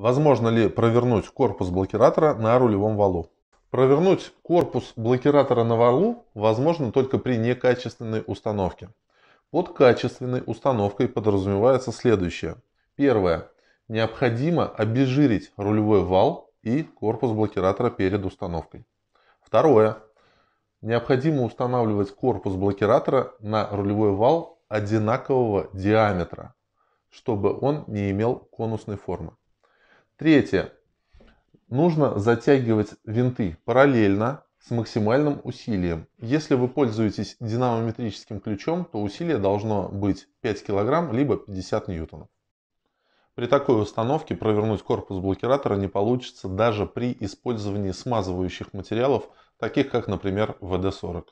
Возможно ли провернуть корпус блокиратора на рулевом валу? Провернуть корпус блокиратора на валу возможно только при некачественной установке. Под качественной установкой подразумевается следующее. Первое. Необходимо обезжирить рулевой вал и корпус блокиратора перед установкой. Второе. Необходимо устанавливать корпус блокиратора на рулевой вал одинакового диаметра, чтобы он не имел конусной формы. Третье. Нужно затягивать винты параллельно с максимальным усилием. Если вы пользуетесь динамометрическим ключом, то усилие должно быть 5 кг либо 50 ньютонов. При такой установке провернуть корпус блокиратора не получится даже при использовании смазывающих материалов, таких как, например, ВД-40.